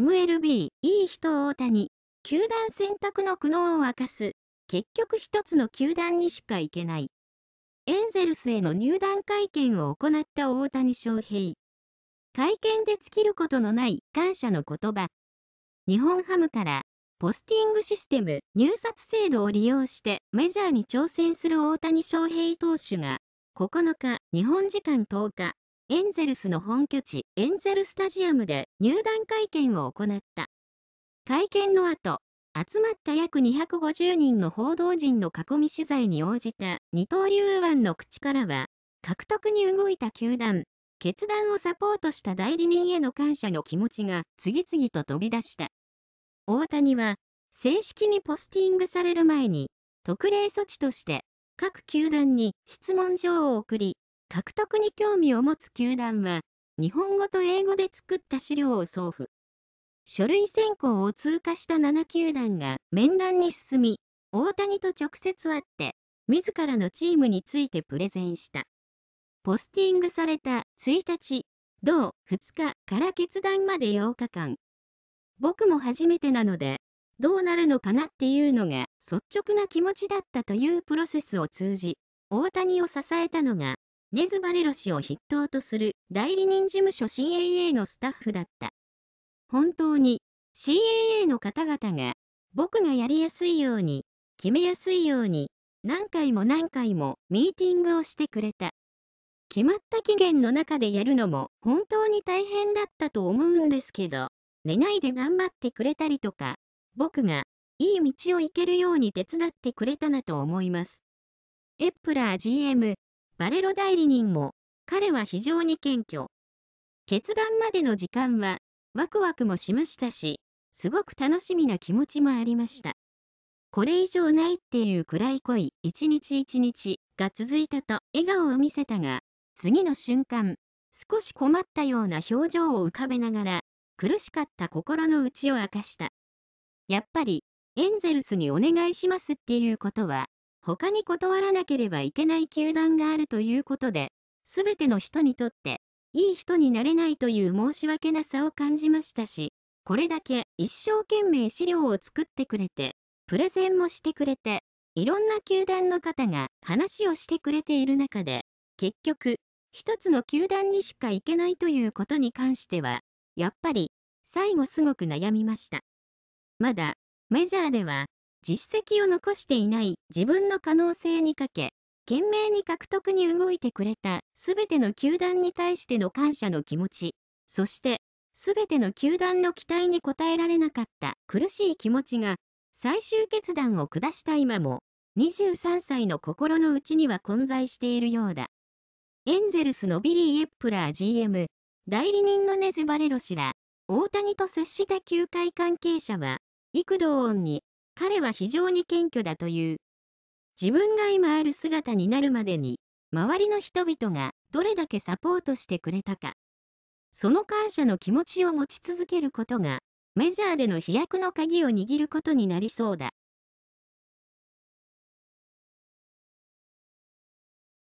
MLB、いい人大谷、球団選択の苦悩を明かす、結局一つの球団にしか行けない。エンゼルスへの入団会見を行った大谷翔平。会見で尽きることのない感謝の言葉。日本ハムから、ポスティングシステム、入札制度を利用してメジャーに挑戦する大谷翔平投手が、9日、日本時間10日、エンゼルスの本拠地エンゼルスタジアムで入団会見を行った。会見の後、集まった約250人の報道陣の囲み取材に応じた二刀流右腕の口からは、獲得に動いた球団、決断をサポートした代理人への感謝の気持ちが次々と飛び出した。大谷は、正式にポスティングされる前に、特例措置として、各球団に質問状を送り、獲得に興味を持つ球団は、日本語と英語で作った資料を送付。書類選考を通過した7球団が面談に進み、大谷と直接会って、自らのチームについてプレゼンした。ポスティングされた1日、同2日から決断まで8日間。僕も初めてなので、どうなるのかなっていうのが率直な気持ちだったというプロセスを通じ、大谷を支えたのがネズ・バレロ氏を筆頭とする代理人事務所 CAA のスタッフだった。本当に CAA の方々が僕がやりやすいように、決めやすいように、何回も何回もミーティングをしてくれた。決まった期限の中でやるのも本当に大変だったと思うんですけど、寝ないで頑張ってくれたりとか、僕がいい道を行けるように手伝ってくれたなと思います。エプラー GM バレロ代理人も、彼は非常に謙虚。決断までの時間は、ワクワクもしましたし、すごく楽しみな気持ちもありました。これ以上ないっていうくらい濃い一日一日が続いたと笑顔を見せたが、次の瞬間、少し困ったような表情を浮かべながら、苦しかった心の内を明かした。やっぱり、エンゼルスにお願いしますっていうことは、他に断らなければいけない球団があるということで、すべての人にとって、いい人になれないという申し訳なさを感じましたし、これだけ一生懸命資料を作ってくれて、プレゼンもしてくれて、いろんな球団の方が話をしてくれている中で、結局、一つの球団にしか行けないということに関しては、やっぱり、最後すごく悩みました。まだ、メジャーでは、実績を残していない自分の可能性にかけ、懸命に獲得に動いてくれた全ての球団に対しての感謝の気持ち、そして全ての球団の期待に応えられなかった苦しい気持ちが最終決断を下した今も23歳の心の内には混在しているようだ。エンゼルスのビリー・エップラー GM、代理人のネズ・バレロ氏ら、大谷と接した球界関係者は、幾度音に彼は非常に謙虚だという。自分が今ある姿になるまでに、周りの人々がどれだけサポートしてくれたか。その感謝の気持ちを持ち続けることが、メジャーでの飛躍の鍵を握ることになりそうだ。